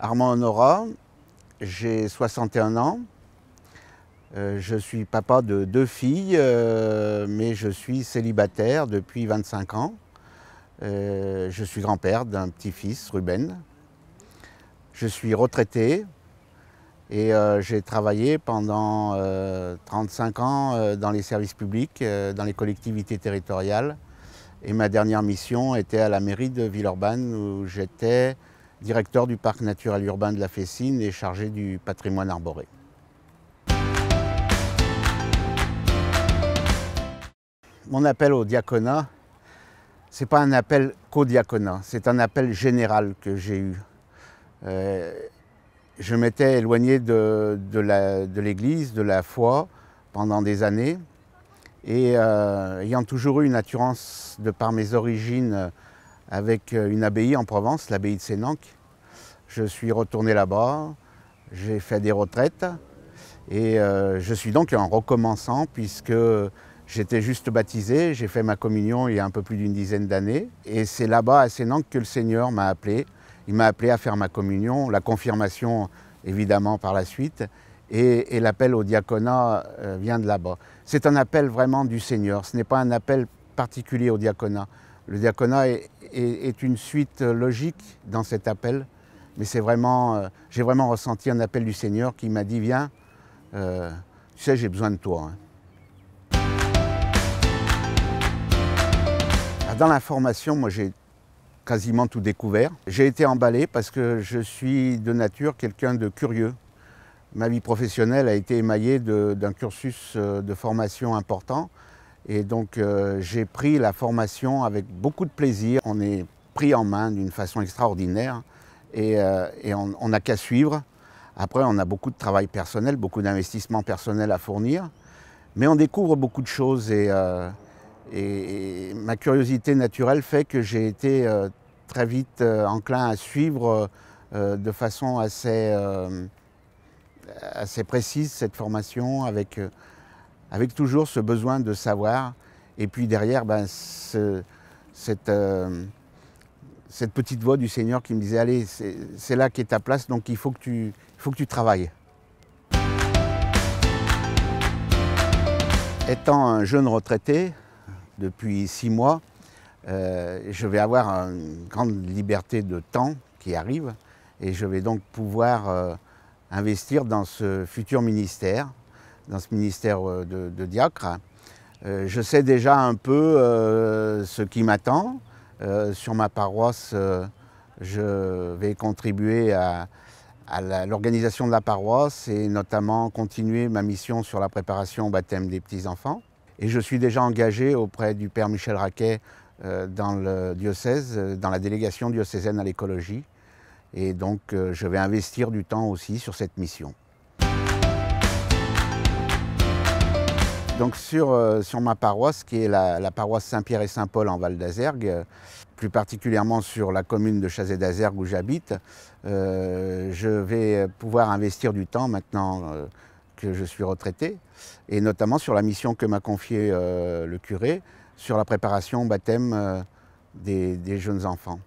Armand Honora, j'ai 61 ans. Euh, je suis papa de deux filles, euh, mais je suis célibataire depuis 25 ans. Euh, je suis grand-père d'un petit-fils, Ruben. Je suis retraité et j'ai travaillé pendant 35 ans dans les services publics, dans les collectivités territoriales. Et ma dernière mission était à la mairie de Villeurbanne où j'étais directeur du parc naturel urbain de la Fessine et chargé du patrimoine arboré. Mon appel au diaconat, ce n'est pas un appel qu'au diaconat, c'est un appel général que j'ai eu. Euh, je m'étais éloigné de, de l'Église, de, la foi, pendant des années, et euh, ayant toujours eu une assurance de par mes origines avec euh, une abbaye en Provence, l'abbaye de Sénanque. Je suis retourné là-bas, j'ai fait des retraites et euh, je suis donc en recommençant puisque j'étais juste baptisé, j'ai fait ma communion il y a un peu plus d'une dizaine d'années et c'est là-bas à Sénanque que le Seigneur m'a appelé. Il m'a appelé à faire ma communion, la confirmation évidemment par la suite et l'appel au diaconat euh, vient de là-bas. C'est un appel vraiment du Seigneur, ce n'est pas un appel particulier au diaconat. Le diaconat est, une suite logique dans cet appel, mais c'est vraiment, euh, j'ai vraiment ressenti un appel du Seigneur qui m'a dit viens, euh, tu sais, j'ai besoin de toi. Hein. Ah, dans la formation, moi j'ai quasiment tout découvert. J'ai été emballé parce que je suis de nature quelqu'un de curieux. Ma vie professionnelle a été émaillée d'un cursus euh, de formation important, et donc euh, j'ai pris la formation avec beaucoup de plaisir. On est pris en main d'une façon extraordinaire et, euh, on n'a qu'à suivre. Après, on a beaucoup de travail personnel, beaucoup d'investissement personnel à fournir, mais on découvre beaucoup de choses et, euh, et ma curiosité naturelle fait que j'ai été très vite enclin à suivre de façon assez, assez précise cette formation avec avec toujours ce besoin de savoir. Et puis derrière, ben, euh, cette, petite voix du Seigneur qui me disait, allez, c'est là qui est ta place, donc il faut que tu, travailles. Étant un jeune retraité depuis six mois, euh, je vais avoir une grande liberté de temps qui arrive et je vais donc pouvoir euh, investir dans ce futur ministère dans ce ministère euh, de, diacre. Euh, je sais déjà un peu euh, ce qui m'attend. sur ma paroisse, je vais contribuer à, l'organisation de la paroisse et notamment continuer ma mission sur la préparation au baptême des petits-enfants. Et je suis déjà engagé auprès du Père Michel Raquet dans le diocèse, dans la délégation diocésaine à l'écologie. Et donc je vais investir du temps aussi sur cette mission. Donc euh, sur, ma paroisse, qui est la, paroisse Saint-Pierre et Saint-Paul en Val d'Azergue, euh, plus particulièrement sur la commune de Chazé d'Azergue où j'habite, euh, je vais pouvoir investir du temps maintenant que je suis retraité, et notamment sur la mission que m'a confiée le curé, sur la préparation au baptême des jeunes enfants.